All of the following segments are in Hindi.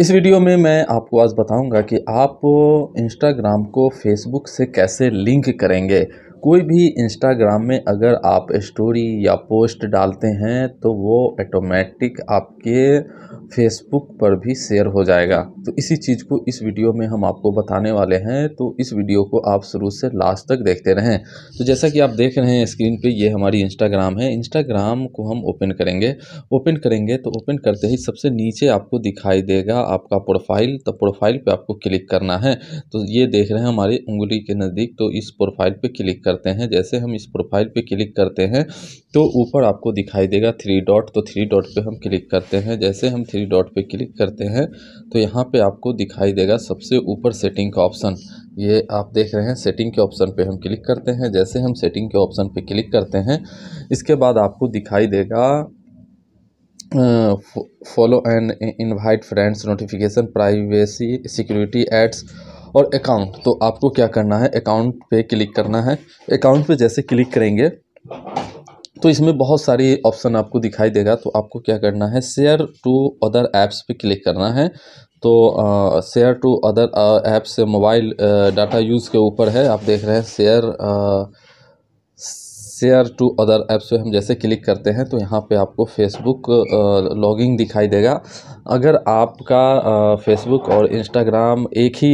इस वीडियो में मैं आपको आज बताऊंगा कि आप इंस्टाग्राम को फेसबुक से कैसे लिंक करेंगे कोई भी इंस्टाग्राम में अगर आप स्टोरी या पोस्ट डालते हैं तो वो ऑटोमेटिक आपके फेसबुक पर भी शेयर हो जाएगा तो इसी चीज़ को इस वीडियो में हम आपको बताने वाले हैं तो इस वीडियो को आप शुरू से लास्ट तक देखते रहें तो जैसा कि आप देख रहे हैं स्क्रीन पे ये हमारी इंस्टाग्राम है इंस्टाग्राम को हम ओपन करेंगे ओपन करेंगे तो ओपन करते ही सबसे नीचे आपको दिखाई देगा आपका प्रोफाइल तो प्रोफाइल पे आपको क्लिक करना है तो ये देख रहे हैं हमारी उंगली के नज़दीक तो इस प्रोफाइल पे क्लिक करते हैं जैसे हम इस प्रोफाइल पे क्लिक करते हैं तो ऊपर आपको दिखाई देगा थ्री डॉट तो थ्री डॉट पे हम क्लिक करते हैं जैसे हम थ्री डॉट पे क्लिक करते हैं तो यहाँ पे आपको दिखाई देगा सबसे ऊपर सेटिंग का ऑप्शन ये आप देख रहे हैं सेटिंग के ऑप्शन पे हम क्लिक करते हैं जैसे हम सेटिंग के ऑप्शन पे क्लिक करते हैं इसके बाद आपको दिखाई देगा follow and invite friends notification privacy security ads और अकाउंट तो आपको क्या करना है अकाउंट पे क्लिक करना है अकाउंट पे जैसे क्लिक करेंगे तो इसमें बहुत सारी ऑप्शन आपको दिखाई देगा तो आपको क्या करना है शेयर टू अदर ऐप्स पे क्लिक करना है तो share to other apps mobile data use के ऊपर है आप देख रहे हैं share share to other apps पे हम जैसे क्लिक करते हैं तो यहाँ पे आपको फेसबुक लॉगिंग दिखाई देगा अगर आपका फेसबुक और इंस्टाग्राम एक ही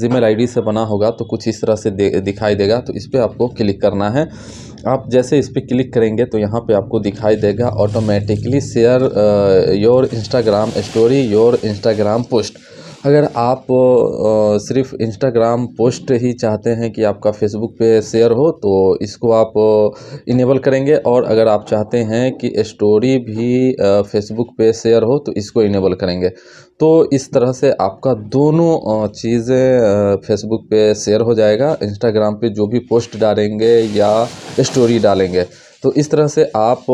जीमेल आईडी से बना होगा तो कुछ इस तरह से दे, दिखाई देगा तो इस पर आपको क्लिक करना है आप जैसे इस पर क्लिक करेंगे तो यहाँ पे आपको दिखाई देगा automatically share your Instagram story your Instagram post अगर आप सिर्फ इंस्टाग्राम पोस्ट ही चाहते हैं कि आपका फेसबुक पे शेयर हो तो इसको आप इनेबल करेंगे और अगर आप चाहते हैं कि स्टोरी भी फेसबुक पे शेयर हो तो इसको इनेबल करेंगे तो इस तरह से आपका दोनों चीज़ें फेसबुक पे शेयर हो जाएगा इंस्टाग्राम पे जो भी पोस्ट डालेंगे या स्टोरी डालेंगे तो इस तरह से आप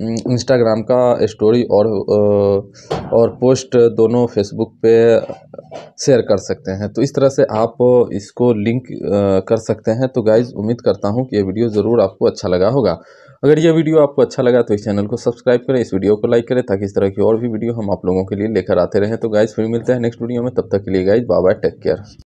इंस्टाग्राम का स्टोरी और और पोस्ट दोनों फेसबुक पे शेयर कर सकते हैं तो इस तरह से आप इसको लिंक कर सकते हैं तो गाइज़ उम्मीद करता हूँ कि ये वीडियो ज़रूर आपको अच्छा लगा होगा अगर ये वीडियो आपको अच्छा लगा तो इस चैनल को सब्सक्राइब करें इस वीडियो को लाइक करें ताकि इस तरह की और भी वीडियो हम आप लोगों के लिए लेकर आते रहें तो गाइज़ फिर मिलते हैं नेक्स्ट वीडियो में तब तक के लिए गाइज़ बाय टेक केयर